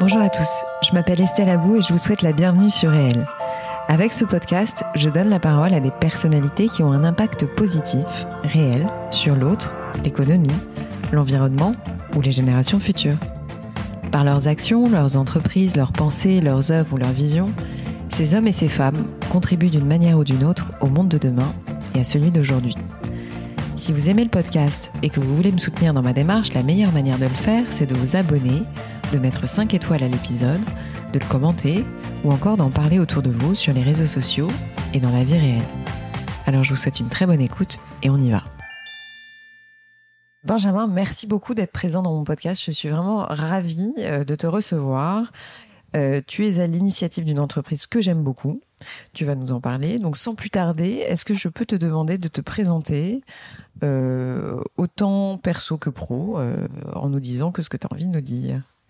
Bonjour à tous, je m'appelle Estelle Abou et je vous souhaite la bienvenue sur Réel. Avec ce podcast, je donne la parole à des personnalités qui ont un impact positif, réel, sur l'autre, l'économie, l'environnement ou les générations futures. Par leurs actions, leurs entreprises, leurs pensées, leurs œuvres ou leurs visions, ces hommes et ces femmes contribuent d'une manière ou d'une autre au monde de demain et à celui d'aujourd'hui. Si vous aimez le podcast et que vous voulez me soutenir dans ma démarche, la meilleure manière de le faire, c'est de vous abonner de mettre 5 étoiles à l'épisode, de le commenter ou encore d'en parler autour de vous sur les réseaux sociaux et dans la vie réelle. Alors je vous souhaite une très bonne écoute et on y va. Benjamin, merci beaucoup d'être présent dans mon podcast. Je suis vraiment ravie euh, de te recevoir. Euh, tu es à l'initiative d'une entreprise que j'aime beaucoup. Tu vas nous en parler. Donc sans plus tarder, est-ce que je peux te demander de te présenter euh, autant perso que pro en nous disant que ce que tu as envie de nous dire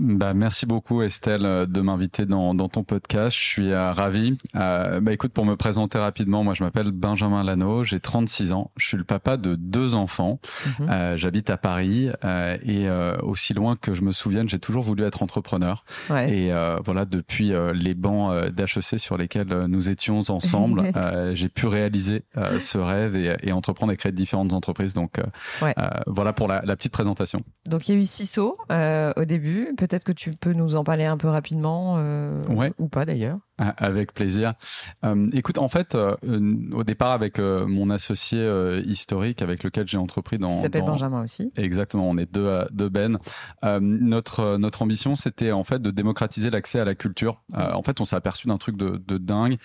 Bah, merci beaucoup Estelle euh, de m'inviter dans, ton podcast. Je suis euh, ravi. Euh, bah, écoute, pour me présenter rapidement, moi je m'appelle Benjamin Lano, j'ai 36 ans, je suis le papa de deux enfants, mhm. j'habite à Paris et aussi loin que je me souvienne, j'ai toujours voulu être entrepreneur. Et voilà, depuis les bancs d'HEC sur lesquels nous étions ensemble, j'ai pu réaliser ce rêve et, entreprendre et créer différentes entreprises. Donc voilà pour la, petite présentation. Donc il y a eu six sauts au début Peut-être que tu peux nous en parler un peu rapidement, euh, ou pas d'ailleurs. Ah, avec plaisir. Euh, écoute, en fait, euh, au départ, avec mon associé historique avec lequel j'ai entrepris dans. Qui s'appelle Benjamin aussi. Exactement, on est deux, à, deux Ben. notre, notre ambition, c'était en fait de démocratiser l'accès à la culture. en fait, on s'est aperçu d'un truc de, de dingue.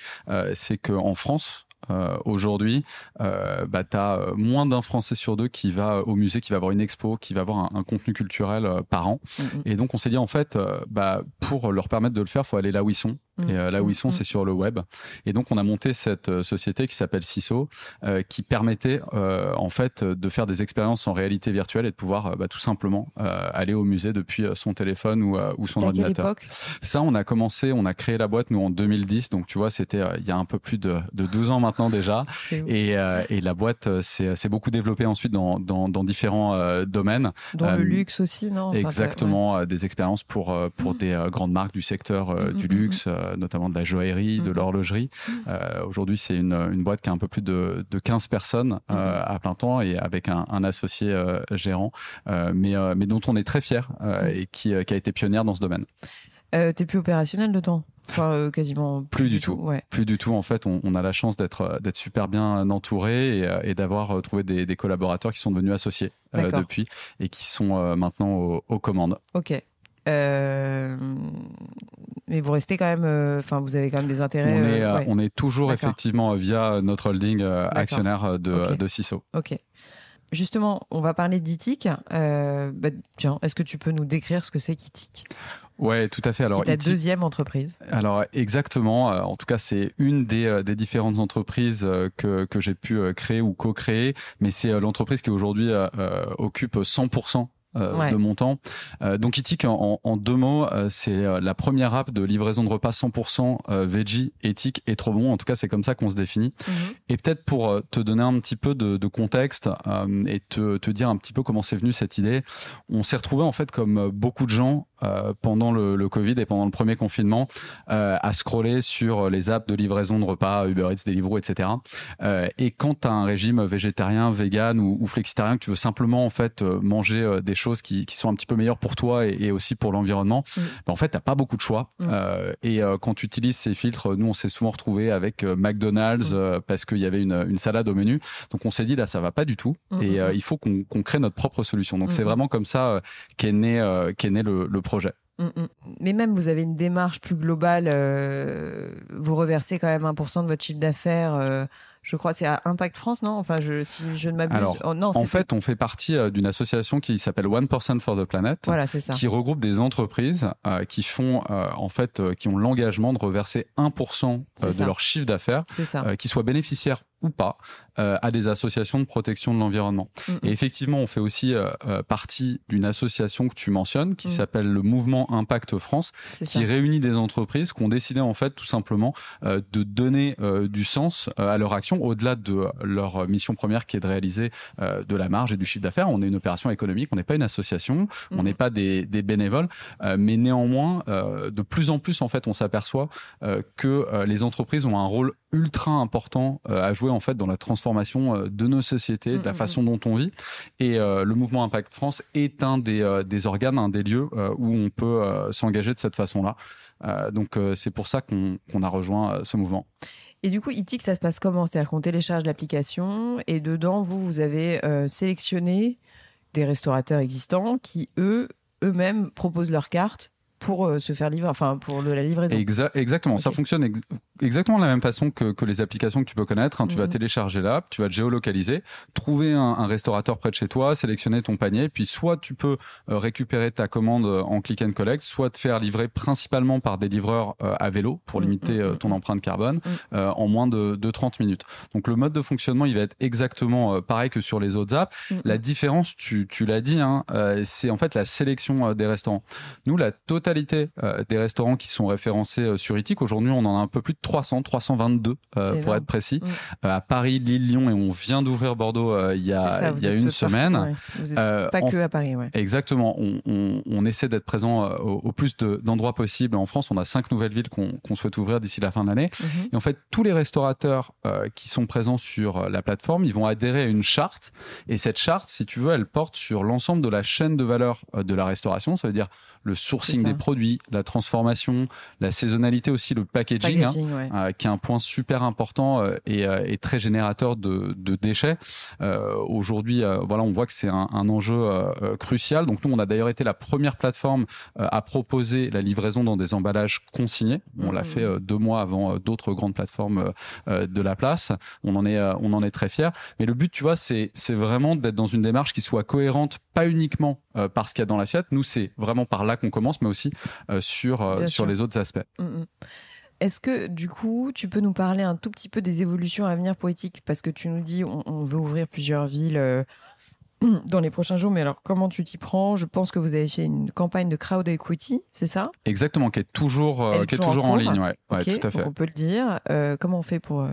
c'est qu'en France, euh, aujourd'hui, euh, bah, euh, moins d'un Français sur deux qui va au musée, qui va voir une expo, qui va avoir un, contenu culturel euh, par an. Mm, mm. Et donc, on s'est dit, en fait, bah, pour leur permettre de le faire, faut aller là où ils sont. Et euh, là où mm, ils sont, mm, c'est mm. sur le web. Et donc, on a monté cette euh, société qui s'appelle CISO, euh, qui permettait en fait de faire des expériences en réalité virtuelle et de pouvoir bah, tout simplement aller au musée depuis son téléphone ou, ou son ordinateur. Ça, on a commencé, on a créé la boîte nous en 2010, donc tu vois, c'était il y a un peu plus de, de 12 ans maintenant déjà. et, et, la boîte s'est beaucoup développée ensuite dans, dans, dans différents domaines. Dans le luxe aussi, non Exactement, des expériences pour, pour des grandes marques du secteur du luxe euh, notamment de la joaillerie, de mhm. l'horlogerie. Mhm. Euh, aujourd'hui, c'est une, boîte qui a un peu plus de, 15 personnes euh, mhm. à plein temps et avec un, associé gérant, mais, dont on est très fier et qui, a été pionnière dans ce domaine. Euh, T'es plus opérationnel dedans Enfin, quasiment plus, du, tout. Plus du tout. En fait, on, a la chance d'être super bien entouré et, d'avoir trouvé des, collaborateurs qui sont devenus associés depuis et qui sont maintenant aux, commandes. Ok. Mais vous restez quand même, euh, enfin, vous avez quand même des intérêts. On euh, euh, est, toujours effectivement via notre holding actionnaire de, CISO. Ok. Justement, on va parler d'ITIC. Bah, tiens, est-ce que tu peux nous décrire ce que c'est qu'ITIC Ouais, tout à fait. Alors, c'est ta deuxième entreprise. Alors, exactement. En tout cas, c'est une des, différentes entreprises que, que j'ai pu créer ou co-créer. Mais c'est l'entreprise qui aujourd'hui occupe 100% euh, de montant. Euh, donc éthique en, deux mots, euh, c'est la première app de livraison de repas 100% veggie, éthique et trop bon. En tout cas, c'est comme ça qu'on se définit. Mhm. Et peut-être pour te donner un petit peu de, contexte et te, te, dire un petit peu comment c'est venu cette idée, on s'est retrouvé en fait comme beaucoup de gens euh, pendant le, Covid et pendant le premier confinement euh, à scroller sur les apps de livraison de repas, Uber Eats, Deliveroo, etc. Euh, et quand tu as un régime végétarien, vegan ou, flexitarien, que tu veux simplement en fait manger des choses qui, sont un petit peu meilleures pour toi et, aussi pour l'environnement, mm. ben, en fait, n'as pas beaucoup de choix. Mm. et quand tu utilises ces filtres, nous, on s'est souvent retrouvé avec McDonald's mm. parce qu'il y avait une, salade au menu. Donc, on s'est dit, là, ça va pas du tout. Et il faut qu'on crée notre propre solution. Donc, c'est vraiment comme ça qu'est né, qu né le, le projet. Mm, mm. Mais même, vous avez une démarche plus globale. Euh, vous reversez quand même 1% de votre chiffre d'affaires. Euh, je crois que c'est à Impact France, non Enfin, je, si je ne m'abuse. Oh, non, en fait, on fait partie euh, d'une association qui s'appelle One 1% for the Planet, qui regroupe des entreprises qui font, en fait, qui ont l'engagement de reverser 1% de leur chiffre d'affaires, qui soient bénéficiaires ou pas euh, à des associations de protection de l'environnement. Et effectivement, on fait aussi euh, euh, partie d'une association que tu mentionnes qui mm. s'appelle le mouvement Impact France, qui réunit des entreprises qui ont décidé en fait tout simplement euh, de donner euh, du sens euh, à leur action au-delà de leur mission première qui est de réaliser de la marge et du chiffre d'affaires. On est une opération économique, on n'est pas une association, on mm. n'est pas des, des bénévoles, mais néanmoins, de plus en plus en fait, on s'aperçoit que les entreprises ont un rôle ultra important euh, à jouer en fait dans la transformation euh, de nos sociétés, de la mm, mm, mm. façon dont on vit. Et euh, le mouvement Impact France est un des, des organes, un des lieux où on peut s'engager de cette façon-là. donc c'est pour ça qu'on a rejoint ce mouvement. Et du coup, ITIC, ça se passe comment C'est-à-dire qu'on télécharge l'application et dedans, vous, vous avez sélectionné des restaurateurs existants qui, eux, eux-mêmes proposent leur carte pour se faire livrer, enfin pour la livraison. exactement, ça fonctionne exactement la même façon que, les applications que tu peux connaître. Hein. Tu vas mhm. télécharger l'app, tu vas te géolocaliser, trouver un, restaurateur près de chez toi, sélectionner ton panier, puis soit tu peux euh, récupérer ta commande euh, en click and collect, soit te faire livrer principalement par des livreurs euh, à vélo pour mhm, limiter mhm, ton empreinte carbone en moins de, 30 minutes. Donc le mode de fonctionnement, il va être exactement pareil que sur les autres apps. La différence, tu, l'as dit, hein, c'est en fait la sélection des restaurants. Nous, la totalité des restaurants qui sont référencés sur ITIC, aujourd'hui, on en a un peu plus de 300, 322 euh, pour être précis, mm. euh, à Paris, Lille, Lyon et on vient d'ouvrir Bordeaux euh, il y a, une semaine. pas que à Paris, ouais. Exactement. On, essaie d'être présent au, plus d'endroits possibles. En France, on a cinq nouvelles villes qu'on souhaite ouvrir d'ici la fin de l'année. Mhm. Et en fait, tous les restaurateurs qui sont présents sur la plateforme, ils vont adhérer à une charte. Et cette charte, si tu veux, elle porte sur l'ensemble de la chaîne de valeur de la restauration. Ça veut dire le sourcing des produits, la transformation, la saisonnalité aussi, le packaging, hein, euh, qui est un point super important euh, euh, et, très générateur de, déchets. Aujourd'hui, voilà, on voit que c'est un, enjeu crucial. Donc nous, on a d'ailleurs été la première plateforme à proposer la livraison dans des emballages consignés. On l'a mmh. fait deux mois avant d'autres grandes plateformes de la place. On en est, on en est très fier. Mais le but, tu vois, c'est vraiment d'être dans une démarche qui soit cohérente, pas uniquement euh, par qu'il y a dans l'assiette. Nous, c'est vraiment par là qu'on commence, mais aussi euh, sur, euh, sur les autres aspects. Mm, mm. Est-ce que du coup, tu peux nous parler un tout petit peu des évolutions à venir poétiques Parce que tu nous dis, on veut ouvrir plusieurs villes dans les prochains jours. Mais alors, comment tu t'y prends Je pense que vous avez fait une campagne de crowd equity, c'est ça Exactement, qui est toujours, euh, qui est toujours en, ligne. Ouais. tout à fait. On peut le dire. Euh, comment on fait pour, euh,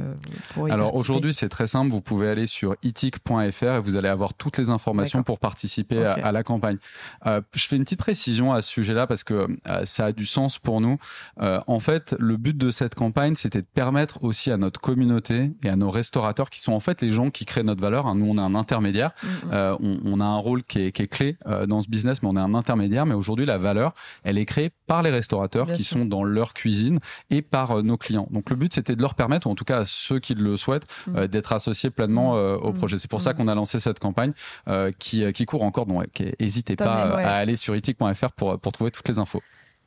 pour Alors aujourd'hui, c'est très simple. Vous pouvez aller sur itic.fr et vous allez avoir toutes les informations pour participer à, la campagne. je fais une petite précision à ce sujet-là parce que ça a du sens pour nous. en fait, le but de cette campagne, c'était de permettre aussi à notre communauté et à nos restaurateurs, qui sont en fait les gens qui créent notre valeur. Hein. Nous, on est un intermédiaire. Mm, mm on, a un rôle qui est, clé euh, dans ce business, mais on est un intermédiaire. Mais aujourd'hui, la valeur, elle est créée par les restaurateurs qui sont dans leur cuisine et par euh, nos clients. Donc le but, c'était de leur permettre, ou en tout cas à ceux qui le souhaitent, mm. euh, d'être associés pleinement mm. au mm. projet. C'est pour ça qu'on a lancé cette campagne qui, court encore. Donc, n'hésitez pas à aller sur itic.fr pour trouver toutes les infos.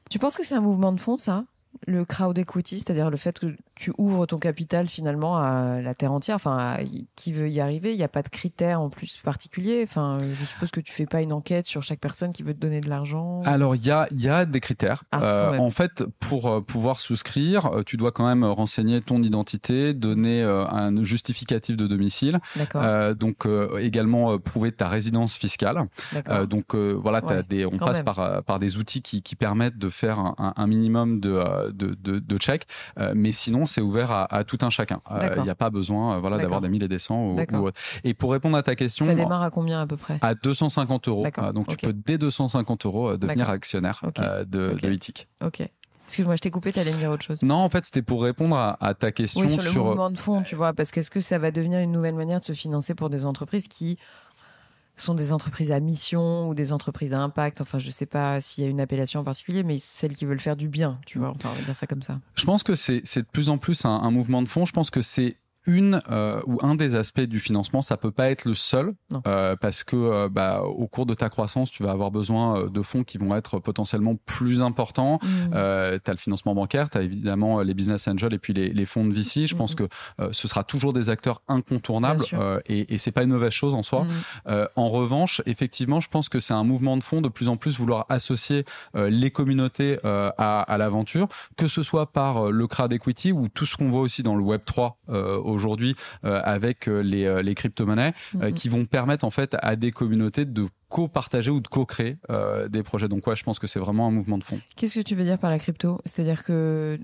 Tu penses que c'est un mouvement de fond, ça le crowd equity, c'est-à-dire le fait que tu ouvres ton capital finalement à la terre entière, enfin qui veut y arriver, il n'y a pas de critères en plus particuliers. Enfin, je suppose que tu fais pas une enquête sur chaque personne qui veut te donner de l'argent. Alors il y a, y a des critères. Ah, euh, en fait, pour euh, pouvoir souscrire, euh, tu dois quand même renseigner ton identité, donner un justificatif de domicile, donc également prouver ta résidence fiscale. donc voilà, as des, on passe par, par des outils qui, qui permettent de faire un minimum de de, chèques. Euh, mais sinon, c'est ouvert à, tout un chacun. Il euh, n'y a pas besoin euh, voilà, d'avoir des 1000 et des cents. et pour répondre à ta question. Ça démarre à combien à peu près À 250 euros. donc tu peux dès 250 euros devenir actionnaire de, Ok. Excuse-moi, je t'ai coupé, allais me dire autre chose. Non, en fait, c'était pour répondre à, ta question sur le mouvement de fonds, tu vois, parce qu'est-ce que ça va devenir une nouvelle manière de se financer pour des entreprises qui sont des entreprises à mission ou des entreprises à impact. Enfin, je ne sais pas s'il y a une appellation en particulier, mais celles qui veulent faire du bien, tu vois. Enfin, on va dire ça comme ça. Je pense que c'est de plus en plus un mouvement de fond. Je pense que c'est une euh, ou un des aspects du financement. Ça peut pas être le seul euh, parce que euh, bah, au cours de ta croissance, tu vas avoir besoin de fonds qui vont être potentiellement plus importants. Mmh. tu as le financement bancaire, tu as évidemment les business angels et puis les, fonds de VC. Je pense mmh. que ce sera toujours des acteurs incontournables et, et c'est pas une mauvaise chose en soi. Mmh. en revanche, effectivement, je pense que c'est un mouvement de fonds de plus en plus vouloir associer les communautés à, l'aventure, que ce soit par le crowd equity ou tout ce qu'on voit aussi dans le Web 3 aujourd'hui aujourd'hui euh, avec euh, euh, les, crypto-monnaies mm-hmm. qui vont permettre en fait à des communautés de co-partager ou de co-créer des projets. Donc quoi, je pense que c'est vraiment un mouvement de fond. Qu'est-ce que tu veux dire par la crypto C'est-à-dire que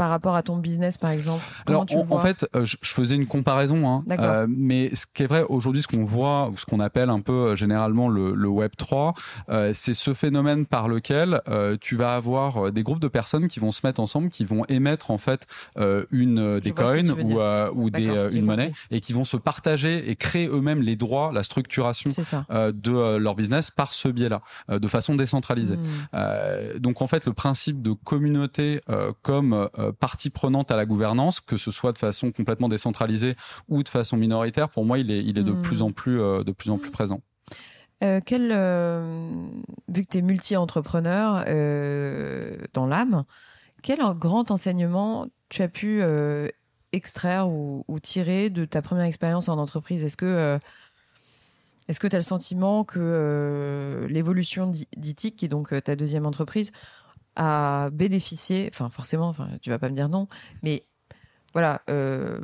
par rapport à ton business, par exemple Alors, en, fait, euh, je, faisais une comparaison, hein. euh, mais ce qui est vrai aujourd'hui, ce qu'on voit, ou ce qu'on appelle un peu euh, généralement le, Web 3, c'est ce phénomène par lequel tu vas avoir des groupes de personnes qui vont se mettre ensemble, qui vont émettre en fait une des coins ou, ou des, une monnaie, et qui vont se partager et créer eux-mêmes les droits, la structuration de leur business par ce biais-là, de façon décentralisée. Hmm. donc en fait, le principe de communauté comme partie prenante à la gouvernance, que ce soit de façon complètement décentralisée ou de façon minoritaire, pour moi, il est, de, hmm. plus en plus, euh, de plus en plus présent. Euh, quel, euh, vu que tu es multi-entrepreneur dans l'âme, quel grand enseignement tu as pu extraire ou, tirer de ta première expérience en entreprise Est-ce que est-ce que tu as le sentiment que l'évolution d'ITIC, qui est donc ta deuxième entreprise, à bénéficier, enfin forcément, enfin, tu vas pas me dire non, mais voilà, euh,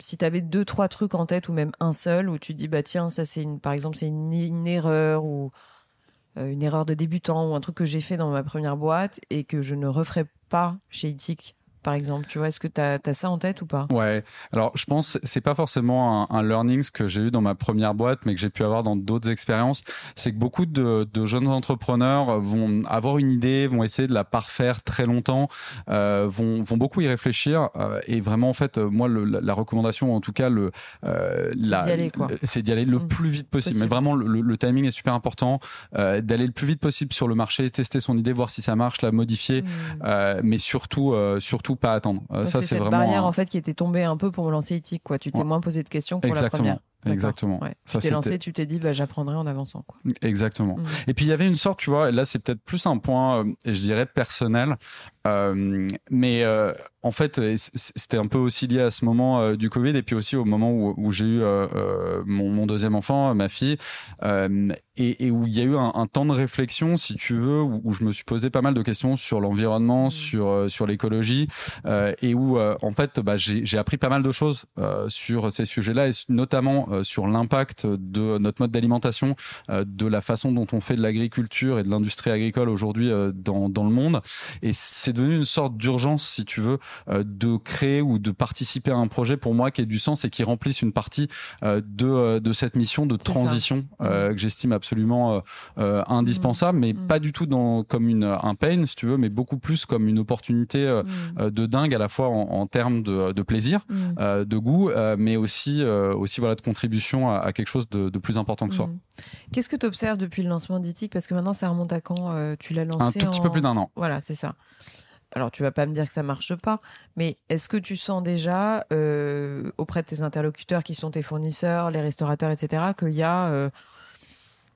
si tu avais deux, trois trucs en tête ou même un seul où tu dis, bah tiens, ça c'est une, par exemple, c'est une, erreur ou euh, une erreur de débutant ou un truc que j'ai fait dans ma première boîte et que je ne referais pas chez ITIC par exemple Tu vois, est-ce que tu as, ça en tête ou pas Ouais. Alors, je pense c'est pas forcément un, learning ce que j'ai eu dans ma première boîte, mais que j'ai pu avoir dans d'autres expériences. C'est que beaucoup de, jeunes entrepreneurs vont avoir une idée, vont essayer de la parfaire très longtemps, euh, vont, vont, beaucoup y réfléchir. Euh, et vraiment, en fait, moi, la, recommandation, en tout cas, le, euh, c'est d'y aller, le mmh. plus vite possible. Mais vraiment, le, timing est super important. d'aller le plus vite possible sur le marché, tester son idée, voir si ça marche, la modifier, mmh. mais surtout, surtout pas attendre. Euh, ça, c'est cette barrière en fait qui était tombée un peu pour me lancer éthique. Quoi. Tu t'es moins posé de questions pour la première. Exactement. tu t'es lancé, tu t'es dit, bah, j'apprendrai en avançant. Exactement. Mm. Et puis il y avait une sorte, tu vois, là c'est peut-être plus un point, euh, je dirais, personnel, euh, mais euh, en fait, c'était un peu aussi lié à ce moment du Covid et puis aussi au moment où, j'ai eu mon, deuxième enfant, ma fille, et, où il y a eu un, temps de réflexion, si tu veux, où, je me suis posé pas mal de questions sur l'environnement, mm. sur, sur l'écologie, et où en fait, bah, j'ai appris pas mal de choses sur ces sujets-là, et notamment euh, sur l'impact de notre mode d'alimentation, euh, de la façon dont on fait de l'agriculture et de l'industrie agricole aujourd'hui euh, dans, dans, le monde. Et c'est devenu une sorte d'urgence, si tu veux, de créer ou de participer à un projet pour moi qui ait du sens et qui remplisse une partie de, de cette mission de transition mm. que j'estime absolument indispensable, mm. mais mm. pas du tout dans, comme une, un pain, si tu veux, mais beaucoup plus comme une opportunité de dingue à la fois en, termes de, plaisir, de goût, mais aussi, aussi voilà, de contribuer contribution à, quelque chose de, plus important que soi. Mhm. Qu'est-ce que tu observes depuis le lancement d'ITIC Parce que maintenant, ça remonte à quand euh, Tu l'as lancé Un petit peu plus d'un an. Voilà, c'est ça. Alors, tu vas pas me dire que ça marche pas, mais est-ce que tu sens déjà euh, auprès de tes interlocuteurs qui sont tes fournisseurs, les restaurateurs, etc., qu'il y a euh,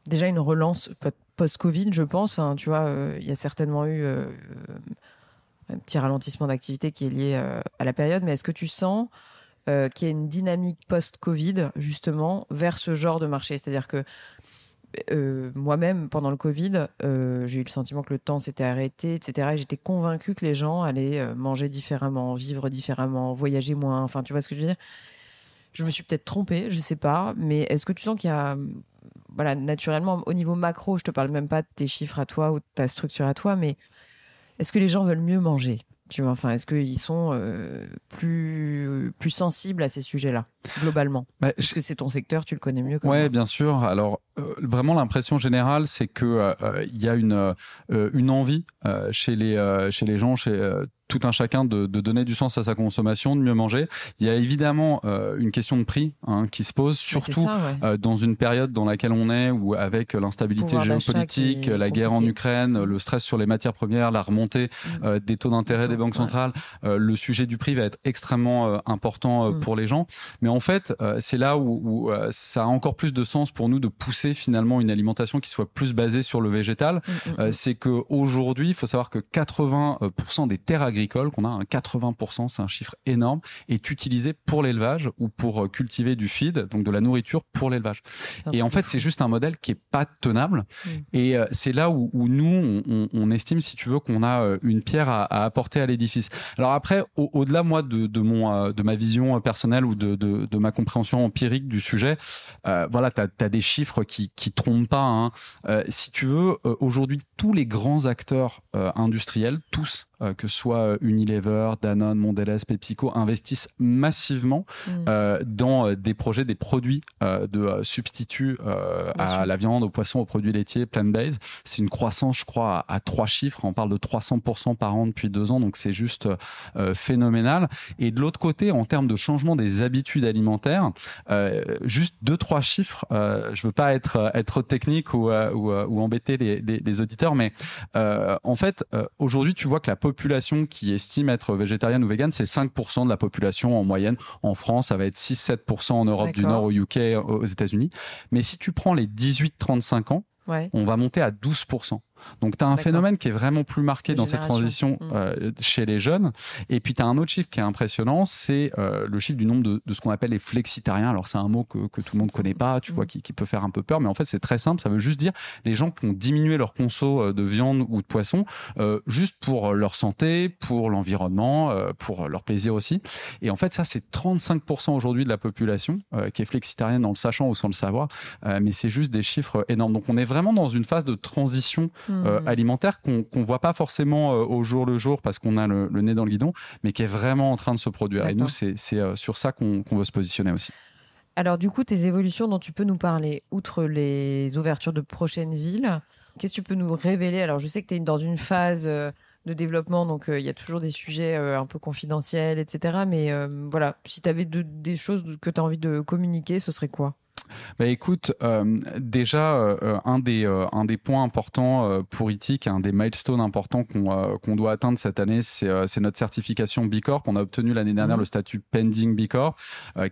déjà une relance post-Covid, je pense Tu vois, il y a certainement eu un petit ralentissement d'activité qui est lié à la période, mais est-ce que tu sens euh, qui qu'il une dynamique post-Covid, justement, vers ce genre de marché. C'est-à-dire que euh, moi-même, pendant le Covid, euh, j'ai eu le sentiment que le temps s'était arrêté, etc. Et j'étais convaincue que les gens allaient manger différemment, vivre différemment, voyager moins. Enfin, tu vois ce que je veux dire Je me suis peut-être trompée, je ne sais pas. Mais est-ce que tu sens qu'il y a. Voilà, naturellement, au niveau macro, je te parle même pas de tes chiffres à toi ou de ta structure à toi, mais est-ce que les gens veulent mieux manger enfin, est-ce qu'ils sont euh, plus, plus sensibles à ces sujets-là, globalement Est-ce bah, que c'est ton secteur, tu le connais mieux. Oui, bien sûr. Alors, euh, vraiment l'impression générale, c'est que euh, euh, il y a une une envie chez les chez les gens, chez tout un chacun de, donner du sens à sa consommation, de mieux manger. Il y a évidemment une question de prix hein, qui se pose, surtout dans une période dans laquelle on est, ou avec l'instabilité géopolitique, la guerre en Ukraine, le stress sur les matières premières, la remontée mm. des taux d'intérêt des banques centrales, le sujet du prix va être extrêmement important mm. pour les gens. Mais en fait, c'est là où ça a encore plus de sens pour nous de pousser finalement une alimentation qui soit plus basée sur le végétal, mm, mm, mm. Euh, c'est que aujourd'hui, il faut savoir que 80% des terres agricoles qu'on a, un hein, 80%, c'est un chiffre énorme, est utilisé pour l'élevage ou pour euh, cultiver du feed, donc de la nourriture pour l'élevage. Et en fait, c'est juste un modèle qui est pas tenable. Et euh, c'est là où, nous, on, estime, si tu veux, qu'on a une pierre à, apporter à l'édifice. Alors après, au-delà, moi, de, mon, de ma vision personnelle ou de, de, ma compréhension empirique du sujet, voilà, tu as, des chiffres qui qui, qui pas. Hein. Euh, si tu veux, euh, aujourd'hui, tous les grands acteurs euh, industriels, tous, que ce soit Unilever, Danone, Mondelez, PepsiCo, investissent massivement mm. dans des projets, des produits de substituts à la viande, au poisson, aux produits laitiers, plant-based. C'est une croissance, je crois, à, trois chiffres. On parle de 300% par an depuis deux ans, donc c'est juste phénoménal. Et de l'autre côté, en termes de changement des habitudes alimentaires, juste deux, trois chiffres, je veux pas être euh, être, technique ou, euh, euh, embêter les, auditeurs, mais en fait, aujourd'hui, tu vois que la population qui estime être végétarienne ou végane, c'est 5% de la population en moyenne. En France, ça va être 6-7% en Europe du Nord, au UK, aux États-Unis. Mais si tu prends les 18-35 ans, on va monter à 12%. Donc tu as un phénomène qui est vraiment plus marqué dans cette transition hmm. euh, chez les jeunes. Et puis tu as un autre chiffre qui est impressionnant, c'est euh, le chiffre du nombre de, ce qu'on appelle les flexitariens. Alors c'est un mot que, tout le monde ne connaît pas, tu hmm. vois, qui, peut faire un peu peur, mais en fait c'est très simple, ça veut juste dire les gens qui ont diminué leur conso euh, de viande ou de poisson, juste pour leur santé, pour l'environnement, pour leur plaisir aussi. Et en fait ça c'est 35% aujourd'hui de la population qui est flexitarienne en le sachant ou sans le savoir, mais c'est juste des chiffres énormes. Donc on est vraiment dans une phase de transition euh, hmm. alimentaire qu'on ne voit pas forcément euh, au jour le jour parce qu'on a le, nez dans le guidon, mais qui est vraiment en train de se produire. Et nous, c'est euh, sur ça qu'on veut se positionner aussi. Alors du coup, tes évolutions dont tu peux nous parler, outre les ouvertures de prochaines villes, qu'est-ce que tu peux nous révéler Alors je sais que tu es dans une phase de développement, donc il y a toujours des sujets un peu confidentiels, etc. Mais voilà, si tu avais des choses que tu as envie de communiquer, ce serait quoi bah, écoute, euh, déjà, euh, un, des, euh, un des points importants pour ITIC, un des milestones importants qu'on doit atteindre cette année, c'est notre certification B Corp. On a obtenu l'année dernière mmh. le statut Pending B Corp,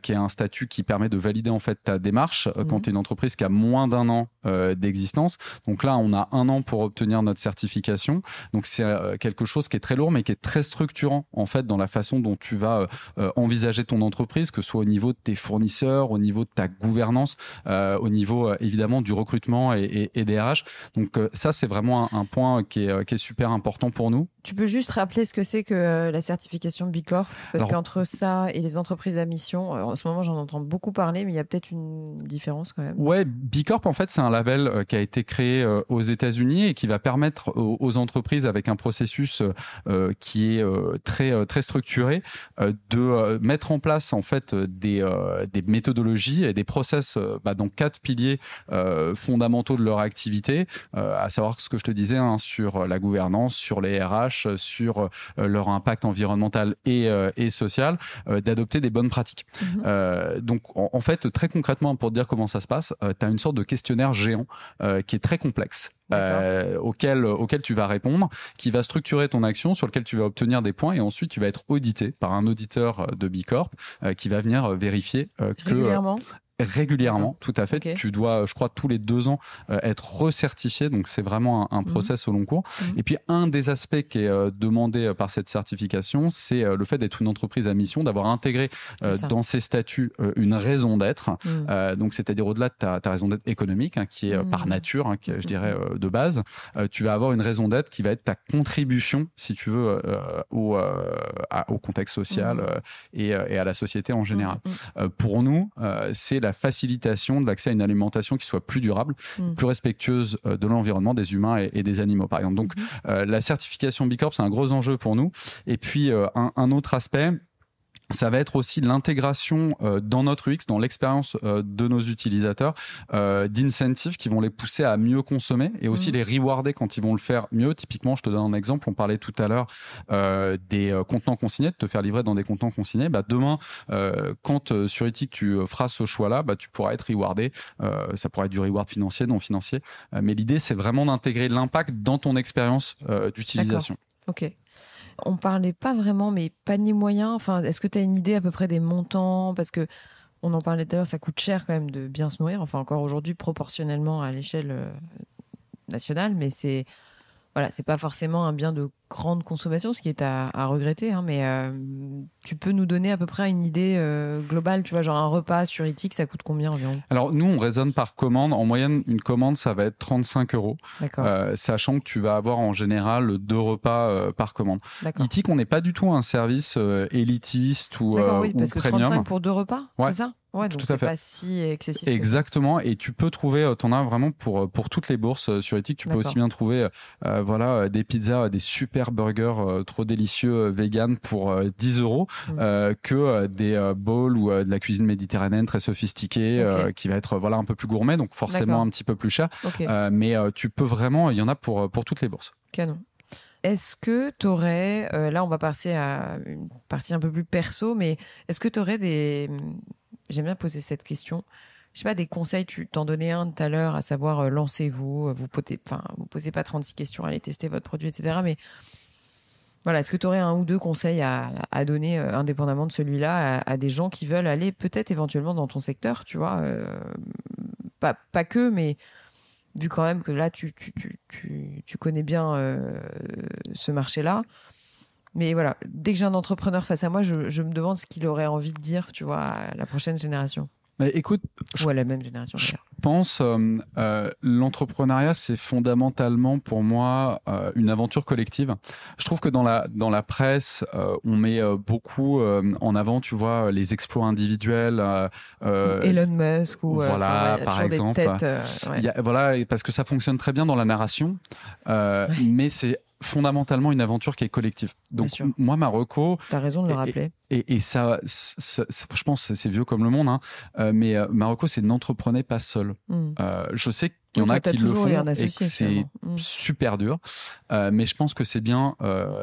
qui est un statut qui permet de valider en fait ta démarche quand mmh. tu es une entreprise qui a moins d'un an d'existence. Donc là, on a un an pour obtenir notre certification. Donc c'est quelque chose qui est très lourd, mais qui est très structurant en fait dans la façon dont tu vas envisager ton entreprise, que ce soit au niveau de tes fournisseurs, au niveau de ta gouvernance euh, au niveau euh, évidemment du recrutement et, des RH. Donc euh, ça, c'est vraiment un, point qui est, super important pour nous. Tu peux juste rappeler ce que c'est que la certification bicorp Parce qu'entre ça et les entreprises à mission, en ce moment j'en entends beaucoup parler, mais il y a peut-être une différence quand même. Ouais, Bicorp en fait c'est un label qui a été créé aux États-Unis et qui va permettre aux entreprises avec un processus qui est très très structuré de mettre en place en fait des, des méthodologies et des process euh, bah, dans quatre piliers euh, fondamentaux de leur activité, euh, à savoir ce que je te disais hein, sur la gouvernance, sur les RH, sur leur impact environnemental et, social, d'adopter des bonnes pratiques. Mhm. donc en, fait, très concrètement, pour te dire comment ça se passe, tu as une sorte de questionnaire géant qui est très complexe. auquel, auquel tu vas répondre, qui va structurer ton action, sur lequel tu vas obtenir des points, et ensuite tu vas être audité par un auditeur de Bicorp qui va venir vérifier que... Régulièrement, tout à fait. Tu dois, je crois, tous les deux ans euh, être recertifié. Donc, c'est vraiment un, mhm. process au long cours. Mhm. Et puis, un des aspects qui est euh, demandé euh, par cette certification, c'est le fait d'être une entreprise à mission, d'avoir intégré dans ses statuts une raison d'être. Mhm. donc, c'est-à-dire au-delà de ta, raison d'être économique, hein, qui est par nature, hein, je dirais, de base, tu vas avoir une raison d'être qui va être ta contribution, si tu veux, au, au contexte social et, et, à la société en général. pour nous, c'est la facilitation de l'accès à une alimentation qui soit plus durable, mm. plus respectueuse euh, de l'environnement, des humains et, des animaux, par exemple. Donc, mm-hmm. euh, la certification B Corp, c'est un gros enjeu pour nous. Et puis, euh, un, autre aspect, ça va être aussi l'intégration euh, dans notre UX, dans l'expérience euh, de nos utilisateurs, euh, d'incentives qui vont les pousser à mieux consommer et aussi mm. les rewarder quand ils vont le faire mieux. Typiquement, je te donne un exemple, on parlait tout à l'heure des contenants consignés, de te faire livrer dans des contenants consignés. Bah, demain, quand sur Ethic tu feras ce choix-là, bah, tu pourras être rewardé. ça pourrait être du reward financier, non financier. mais l'idée, c'est vraiment d'intégrer l'impact dans ton expérience d'utilisation. Ok, on parlait pas vraiment, mais panier moyen. Enfin, est-ce que tu as une idée à peu près des montants Parce que on en parlait tout à l'heure, ça coûte cher quand même de bien se nourrir. Enfin, encore aujourd'hui, proportionnellement à l'échelle euh, nationale, mais c'est voilà, c'est pas forcément un bien de grande consommation, ce qui est à, regretter, hein, mais euh, tu peux nous donner à peu près une idée euh, globale, tu vois, genre un repas sur Itik, ça coûte combien environ Alors nous, on raisonne par commande. En moyenne, une commande, ça va être 35 euros, euh, sachant que tu vas avoir en général deux repas par commande. Itik, on n'est pas du tout un service élitiste ou, oui, parce que 35 pour deux repas, c'est ça donc tout à pas si excessif. Exactement, et tu peux trouver, euh, t'en as vraiment pour, euh, pour toutes les bourses euh, sur Ethic. Tu peux aussi bien trouver voilà, des pizzas, des super burgers trop délicieux vegan pour 10 euros mmh. que des bowls ou de la cuisine méditerranéenne très sophistiquée qui va être voilà, un peu plus gourmet, donc forcément un petit peu plus cher. mais tu peux vraiment, il y en a pour, pour toutes les bourses. Canon. Est-ce que tu aurais, là on va passer à une partie un peu plus perso, mais est-ce que tu aurais des J'aime bien poser cette question. Je sais pas, des conseils, tu t'en donnais un tout à l'heure, à savoir euh, lancez-vous, euh, vous ne vous posez pas 36 questions, allez tester votre produit, etc. Mais voilà, est-ce que tu aurais un ou deux conseils à, donner, euh, indépendamment de celui-là, à, des gens qui veulent aller peut-être éventuellement dans ton secteur, tu vois pas, pas que, mais vu quand même que là, tu, tu, tu, tu connais bien ce marché-là, mais voilà, dès que j'ai un entrepreneur face à moi, je, me demande ce qu'il aurait envie de dire, tu vois, à la prochaine génération. écoute, ou la même génération. Je pense euh, euh, l'entrepreneuriat c'est fondamentalement pour moi euh, une aventure collective. Je trouve que dans la dans la presse euh, on met beaucoup en avant, tu vois, les exploits individuels. Elon Musk ou voilà par exemple. voilà parce que ça fonctionne très bien dans la narration, mais c'est fondamentalement une aventure qui est collective. Donc moi, Marocco... Tu as raison de le rappeler. Et, et ça, je pense, c'est vieux comme le monde, hein, euh, mais euh, Marocco, c'est n'entreprenez pas seul. Mm. Euh, je sais qu'il y en a qui le font et, que c'est mm. super dur, euh, mais je pense que c'est bien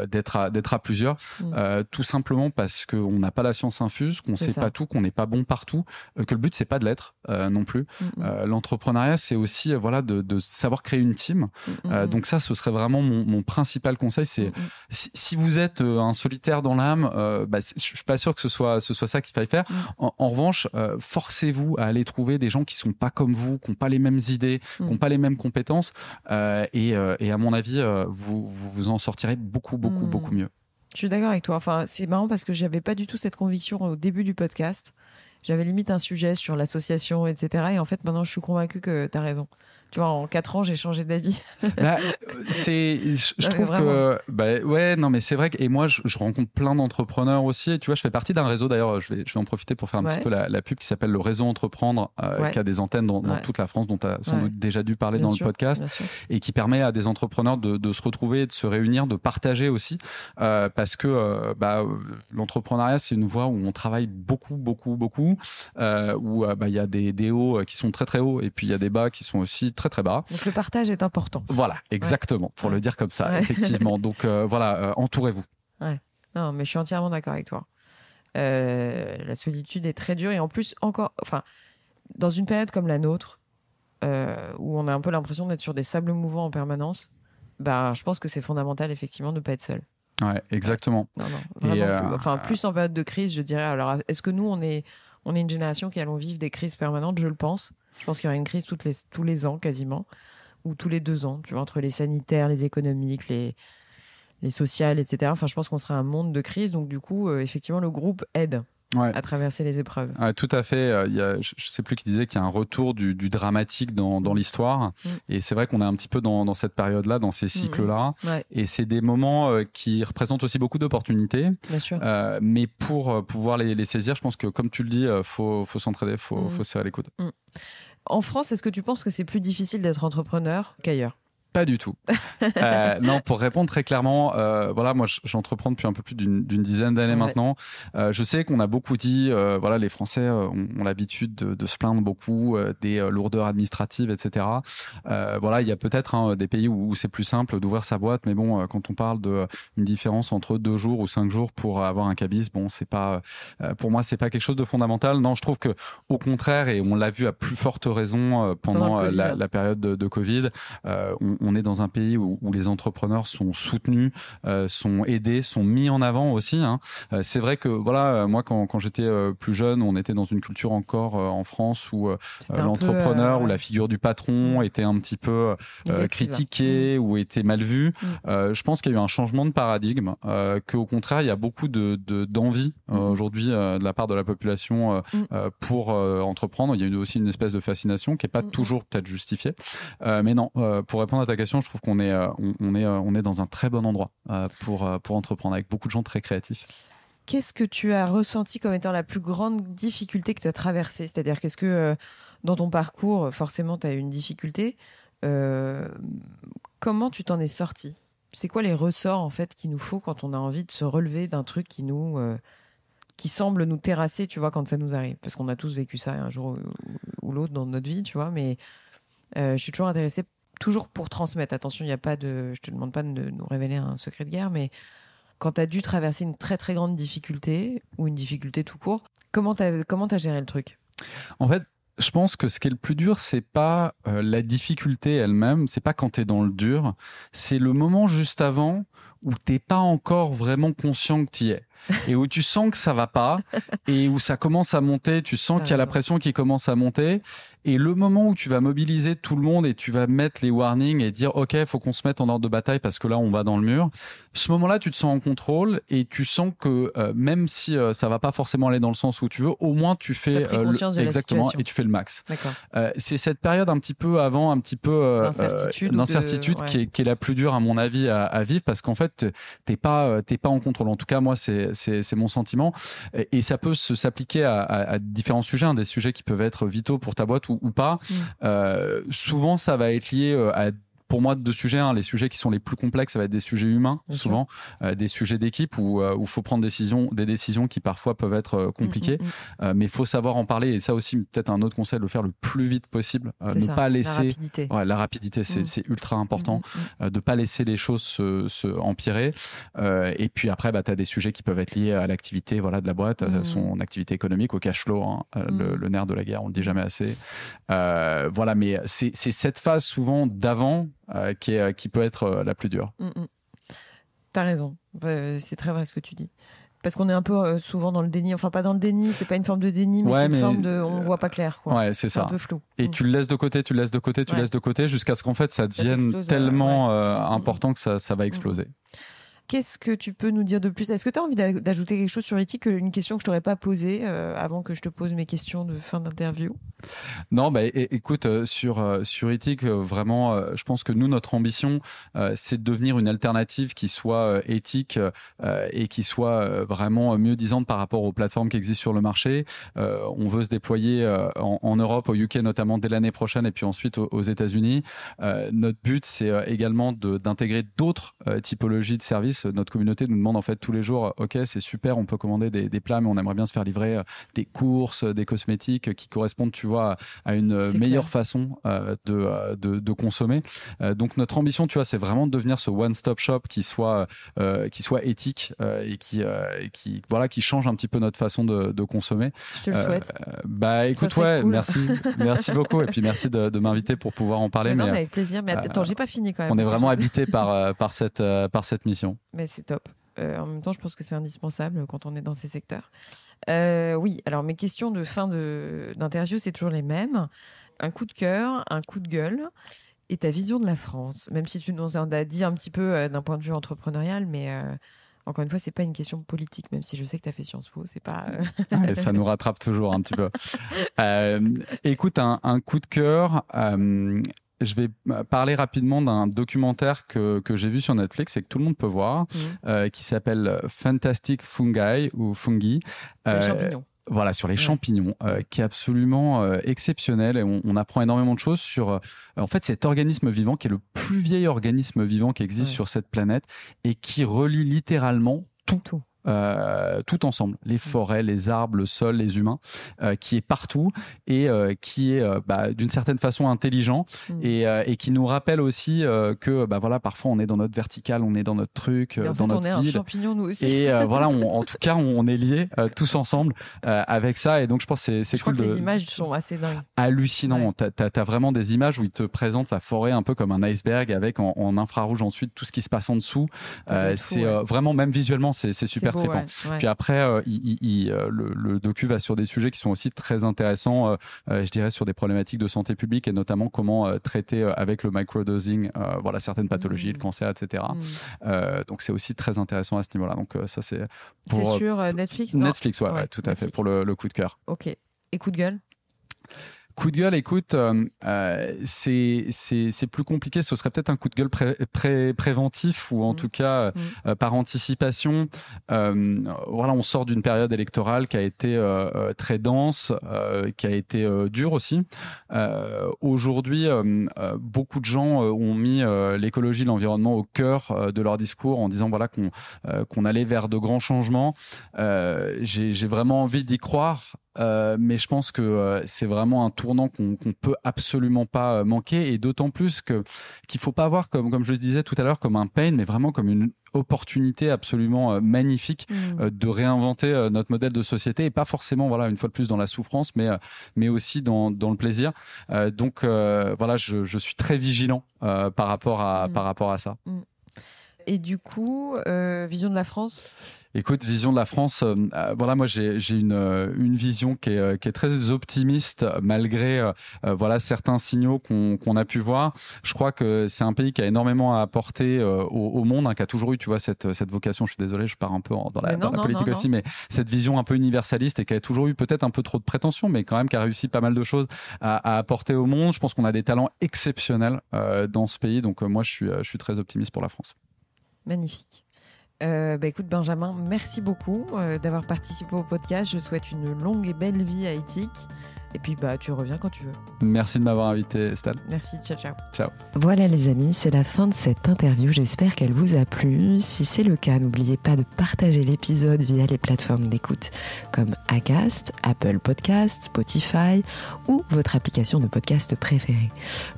d'être à, d'être à plusieurs, mm. tout simplement parce qu'on n'a pas la science infuse, qu'on sait pas tout, qu'on n'est pas bon partout, que le but c'est pas de l'être non plus. L'entrepreneuriat, c'est aussi voilà de, de, savoir créer une team. donc ça, ce serait vraiment mon, mon principal conseil, c'est si, si, vous êtes un solitaire dans l'âme, bah, je suis pas sûr que ce soit, ce soit ça qu'il faille faire. Mm. En, revanche, euh, forcez-vous à aller trouver des gens qui sont pas comme vous, qui n'ont pas les mêmes idées, qui n'ont mm. pas les mêmes compétences. Euh, euh, et, à mon avis, vous, vous, en sortirez beaucoup, beaucoup, mm. beaucoup mieux. Je suis d'accord avec toi. Enfin, c'est marrant parce que j'avais pas du tout cette conviction au début du podcast. J'avais limite un sujet sur l'association, etc. Et en fait, maintenant, je suis convaincue que tu as raison tu vois, en quatre ans, j'ai changé d'avis. Bah, c'est, je, trouve que, bah, ouais, non, mais c'est vrai que, et moi, je, rencontre plein d'entrepreneurs aussi. Et tu vois, je fais partie d'un réseau, d'ailleurs, je vais, je vais en profiter pour faire un petit peu la, pub qui s'appelle le réseau Entreprendre, euh, qui a des antennes dans, toute la France, dont tu as sans doute déjà dû parler dans le podcast, et qui permet à des entrepreneurs de, se retrouver, de se réunir, de partager aussi, euh, parce que euh, bah, l'entrepreneuriat, c'est une voie où on travaille beaucoup, beaucoup, beaucoup, où bah, il y a des, des hauts qui sont très, très hauts, et puis il y a des bas qui sont aussi très très très bas. Donc le partage est important. Voilà, exactement, pour le dire comme ça, effectivement. Donc euh, voilà, euh, entourez-vous. Non, mais je suis entièrement d'accord avec toi. Euh, la solitude est très dure et en plus encore, enfin, dans une période comme la nôtre, où on a un peu l'impression d'être sur des sables mouvants en permanence, bah, je pense que c'est fondamental effectivement de ne pas être seul. Ouais, exactement. enfin, plus en période de crise, je dirais. Alors, est-ce que nous, on est, on est une génération qui allons vivre des crises permanentes Je le pense. Je pense qu'il y aura une crise toutes les, tous les ans quasiment, ou tous les deux ans, tu vois, entre les sanitaires, les économiques, les, les sociales, etc. Enfin, je pense qu'on sera un monde de crise. Donc, du coup, euh, effectivement, le groupe aide à traverser les épreuves. tout à fait. Euh, je ne sais plus qui disait qu'il y a un retour du, dramatique dans, l'histoire. Mm. Et c'est vrai qu'on est un petit peu dans, cette période-là, dans ces cycles-là. Mm. Et c'est des moments euh, qui représentent aussi beaucoup d'opportunités. Euh, mais pour euh, pouvoir les, saisir, je pense que, comme tu le dis, il faut, s'entraider, il faut, mm. faut serrer les coudes. En France, est-ce que tu penses que c'est plus difficile d'être entrepreneur qu'ailleurs pas du tout. Euh, non, pour répondre très clairement, euh, voilà, moi j'entreprends depuis un peu plus d'une dizaine d'années maintenant. Euh, je sais qu'on a beaucoup dit, voilà, les Français ont, l'habitude de, se plaindre beaucoup des lourdeurs administratives, etc. voilà, il y a peut-être hein, des pays où, c'est plus simple d'ouvrir sa boîte, mais bon, quand on parle d'une différence entre deux jours ou cinq jours pour avoir un cabis, bon, c'est pas, pour moi, c'est pas quelque chose de fondamental. Non, je trouve que au contraire, et on l'a vu à plus forte raison pendant, la, période de, de Covid, on, on est dans un pays où, les entrepreneurs sont soutenus, euh, sont aidés, sont mis en avant aussi. Hein. Euh, c'est vrai que voilà, euh, moi quand, j'étais plus jeune, on était dans une culture encore en France où l'entrepreneur ou la figure du patron mm. était un petit peu critiquée mm. ou était mal vue. Mm. je pense qu'il y a eu un changement de paradigme, qu'au contraire il y a beaucoup d'envie aujourd'hui de la part de la population pour entreprendre. Il y a eu aussi une espèce de fascination qui n'est pas toujours peut-être justifiée. mais non, pour répondre à ta question, je trouve qu'on est, euh, on, est, euh, on est dans un très bon endroit euh, pour, pour entreprendre avec beaucoup de gens très créatifs. Qu'est-ce que tu as ressenti comme étant la plus grande difficulté que tu as traversée C'est-à-dire, qu'est-ce que dans ton parcours, forcément, tu as eu une difficulté Comment tu t'en es sorti C'est quoi les ressorts en fait qu'il nous faut quand on a envie de se relever d'un truc qui nous qui semble nous terrasser, tu vois, quand ça nous arrive Parce qu'on a tous vécu ça un jour ou, l'autre dans notre vie, tu vois. Mais je suis toujours intéressée toujours pour transmettre. Attention, il n'y a pas de, je te demande pas de nous révéler un secret de guerre, mais quand tu as dû traverser une très très grande difficulté ou une difficulté tout court, comment tu comment as géré le truc En fait, je pense que ce qui est le plus dur, c'est pas euh, la difficulté elle-même, c'est pas quand tu es dans le dur, c'est le moment juste avant où t'es pas encore vraiment conscient que tu y es. et où tu sens que ça va pas et où ça commence à monter, tu sens qu'il y a la pression qui commence à monter et le moment où tu vas mobiliser tout le monde et tu vas mettre les warnings et dire OK, faut qu'on se mette en ordre de bataille parce que là on va dans le mur. Ce moment-là, tu te sens en contrôle et tu sens que euh, même si euh, ça va pas forcément aller dans le sens où tu veux, au moins tu fais euh, le, exactement et tu fais le max. c'est cette période un petit peu avant, un petit peu l'incertitude qui, est la plus dure à mon avis à, à vivre parce qu'en fait t'es pas t'es pas en contrôle. En tout cas, moi c'est c'est mon sentiment. Et, ça peut s'appliquer à, différents sujets, hein, des sujets qui peuvent être vitaux pour ta boîte ou, pas. Mmh. Euh, souvent, ça va être lié euh, à pour moi deux sujets. Hein. Les sujets qui sont les plus complexes, ça va être des sujets humains, souvent, euh, des sujets d'équipe où il euh, faut prendre décision, des décisions qui parfois peuvent être euh, compliquées. Mm, mm, mm. mais il faut savoir en parler. Et ça aussi, peut-être un autre conseil, le faire le plus vite possible. ne pas laisser. La rapidité. la rapidité, c'est ultra important. de ne pas laisser les choses se, empirer. et puis après, bah, tu as des sujets qui peuvent être liés à l'activité voilà, de la boîte, à son activité économique, au cash flow, hein. le, nerf de la guerre, on ne le dit jamais assez. voilà, mais c'est cette phase souvent d'avant euh, euh, qui, peut être euh, la plus dure. Mm, mm. T'as raison, bah, c'est très vrai ce que tu dis. Parce qu'on est un peu souvent dans le déni, enfin pas dans le déni, c'est pas une forme de déni, mais c'est une forme de on voit pas clair. Ouais, c'est ça. Un peu flou. Et mm. tu le laisses de côté, tu le laisses de côté, tu le laisses de côté, jusqu'à ce qu'en fait ça devienne tellement important que ça va exploser. Qu'est-ce que tu peux nous dire de plus Est-ce que tu as envie d'ajouter quelque chose sur l'éthique Une question que je t'aurais pas posée euh, avant que je te pose mes questions de fin d'interview Non, bah, écoute, euh, sur, euh, sur vraiment, je pense que nous, notre ambition, c'est de devenir une alternative qui soit éthique et qui soit vraiment mieux disante par rapport aux plateformes qui existent sur le marché. on veut se déployer en, Europe, au UK notamment dès l'année prochaine et puis ensuite aux, aux États-Unis. notre but, c'est également d'intégrer d'autres typologies de services notre communauté nous demande en fait tous les jours, ok, c'est super, on peut commander des, plats, mais on aimerait bien se faire livrer euh, des courses, des cosmétiques qui correspondent, tu vois, à une meilleure façon euh, euh, de, de, consommer. donc notre ambition, tu vois, c'est vraiment de devenir ce one-stop shop qui soit, qui soit éthique et qui, qui, voilà, qui change un petit peu notre façon de, consommer. Je te le souhaite. bah écoute, ouais, merci, merci beaucoup et puis merci de, m'inviter pour pouvoir en parler. avec plaisir. Mais attends, j'ai pas fini quand même. On est vraiment habité par, par cette, par cette mission. Mais c'est top. Euh, en même temps, je pense que c'est indispensable quand on est dans ces secteurs. Euh, oui, alors mes questions de fin d'interview, c'est toujours les mêmes. Un coup de cœur, un coup de gueule et ta vision de la France, même si tu nous en as dit un petit peu euh, d'un point de vue entrepreneurial, mais encore une fois, c'est pas une question politique, même si je sais que tu as fait Sciences Po, c'est pas. ça nous rattrape toujours un petit peu. écoute, un, coup de cœur je vais parler rapidement d'un documentaire que, j'ai vu sur Netflix et que tout le monde peut voir, mhm. euh, qui s'appelle Fantastic Fungi ou Fungi. Sur les euh, champignons voilà, sur les champignons, euh, qui est absolument exceptionnel. Et on, apprend énormément de choses sur, en fait, cet organisme vivant qui est le plus vieil organisme vivant qui existe sur cette planète et qui relie littéralement tout, tout. Euh, tout ensemble, les mm. forêts, les arbres, le sol, les humains, euh, qui est partout et euh, qui est bah, d'une certaine façon intelligent mm. et, qui nous rappelle aussi que bah, voilà, parfois on est dans notre verticale, on est dans notre truc, dans notre on est un champignon nous aussi. Et voilà, en tout cas, on est liés tous ensemble avec ça et donc je pense que c'est cool. que les images sont assez dingues. Hallucinant. Tu as, vraiment des images où ils te présentent la forêt un peu comme un iceberg avec en, infrarouge ensuite tout ce qui se passe en dessous. c'est vraiment, même visuellement, c'est super puis après, euh, euh, le, docu va sur des sujets qui sont aussi très intéressants, euh, je dirais, sur des problématiques de santé publique et notamment comment traiter avec le microdosing voilà, certaines pathologies, le mmh. cancer, etc. Mmh. donc c'est aussi très intéressant à ce niveau-là. Donc ça, c'est. sur Netflix Netflix, ouais, tout à fait, pour le, le coup de cœur. Ok. Et coup de gueule Coup de gueule, écoute, euh, euh, c'est plus compliqué. Ce serait peut-être un coup de gueule pré préventif ou en mm. tout cas euh, mm. par anticipation. voilà, on sort d'une période électorale qui a été très dense, qui a été dure aussi. Aujourd'hui, beaucoup de gens ont mis l'écologie, l'environnement au cœur de leur discours en disant voilà qu'on qu'on allait vers de grands changements. J'ai vraiment envie d'y croire euh, mais je pense que euh, c'est vraiment un tournant qu'on ne peut absolument pas euh, manquer et d'autant plus que qu'il faut pas voir comme comme je le disais tout à l'heure comme un pain mais vraiment comme une opportunité absolument magnifique mm. de réinventer notre modèle de société et pas forcément voilà une fois de plus dans la souffrance mais mais aussi dans, dans le plaisir donc voilà je, je, suis très vigilant par rapport à mm. par rapport à ça mm. et du coup vision de la France Écoute, vision de la France, euh, euh, voilà, moi j'ai euh, une, vision qui est, très optimiste malgré voilà certains signaux qu'on a pu voir. Je crois que c'est un pays qui a énormément à apporter au, monde, hein, qui a toujours eu, tu vois, cette, vocation. Je suis désolé, je pars un peu dans la, politique aussi, mais cette vision un peu universaliste et qui a toujours eu peut-être un peu trop de prétention, mais quand même qui a réussi pas mal de choses à, à apporter au monde. Je pense qu'on a des talents exceptionnels dans ce pays, donc moi je suis, je suis très optimiste pour la France. Magnifique. Euh, bah, écoute Benjamin, merci beaucoup euh, d'avoir participé au podcast. Je souhaite une longue et belle vie à Éthique. Et puis bah, tu reviens quand tu veux. Merci de m'avoir invité, Stan. Merci, ciao, ciao. Ciao. Voilà les amis, c'est la fin de cette interview. J'espère qu'elle vous a plu. Si c'est le cas, n'oubliez pas de partager l'épisode via les plateformes d'écoute comme Acast, Apple Podcast, Spotify ou votre application de podcast préférée.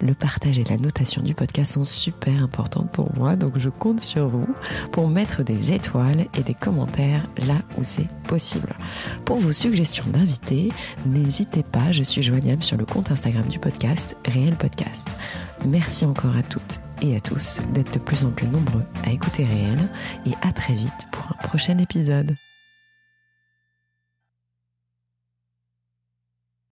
Le partage et la notation du podcast sont super importantes pour moi, donc je compte sur vous pour mettre des étoiles et des commentaires là où c'est possible. Pour vos suggestions d'invités, n'hésitez pas je suis joignable sur le compte Instagram du podcast Réel Podcast. Merci encore à toutes et à tous d'être de plus en plus nombreux à écouter Réel et à très vite pour un prochain épisode.